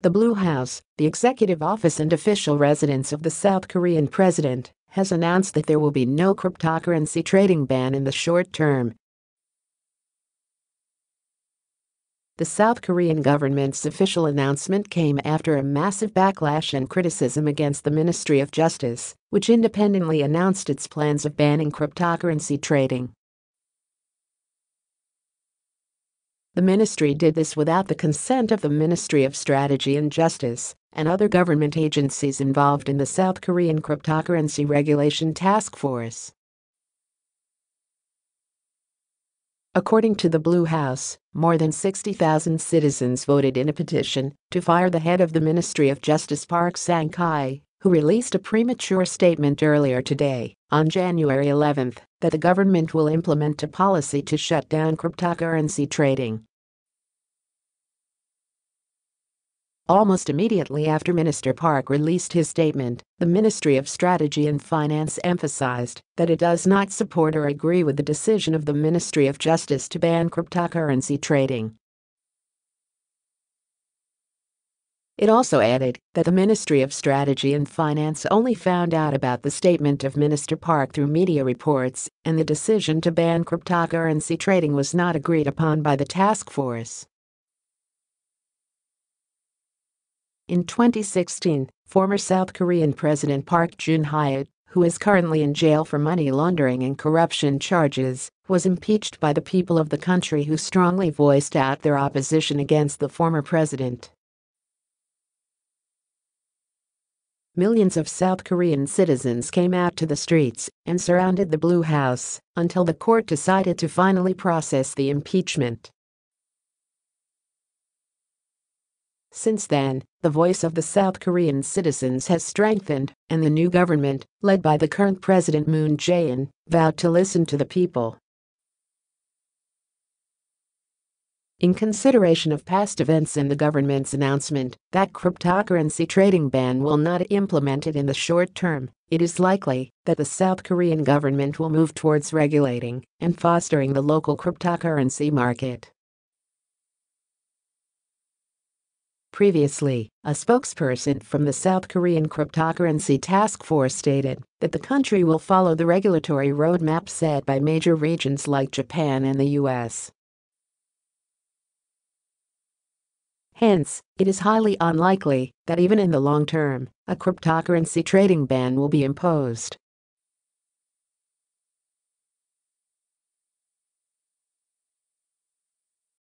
The Blue House, the executive office and official residence of the South Korean president, has announced that there will be no cryptocurrency trading ban in the short term. The South Korean government's official announcement came after a massive backlash and criticism against the Ministry of Justice, which independently announced its plans of banning cryptocurrency trading. The ministry did this without the consent of the Ministry of Strategy and Justice and other government agencies involved in the South Korean Cryptocurrency Regulation Task Force. According to the Blue House, more than 60,000 citizens voted in a petition to fire the head of the Ministry of Justice Park Sang-kai, who released a premature statement earlier today, on January 11, that the government will implement a policy to shut down cryptocurrency trading Almost immediately after Minister Park released his statement, the Ministry of Strategy and Finance emphasized that it does not support or agree with the decision of the Ministry of Justice to ban cryptocurrency trading. It also added that the Ministry of Strategy and Finance only found out about the statement of Minister Park through media reports, and the decision to ban cryptocurrency trading was not agreed upon by the task force. In 2016, former South Korean President Park Geun-hye, who is currently in jail for money laundering and corruption charges, was impeached by the people of the country who strongly voiced out their opposition against the former president. Millions of South Korean citizens came out to the streets and surrounded the Blue House until the court decided to finally process the impeachment. Since then, the voice of the South Korean citizens has strengthened, and the new government, led by the current President Moon Jae-in, vowed to listen to the people. In consideration of past events and the government's announcement that cryptocurrency trading ban will not implement it in the short term, it is likely that the South Korean government will move towards regulating and fostering the local cryptocurrency market. Previously, a spokesperson from the South Korean Cryptocurrency Task Force stated that the country will follow the regulatory roadmap set by major regions like Japan and the US. Hence, it is highly unlikely that even in the long term, a cryptocurrency trading ban will be imposed.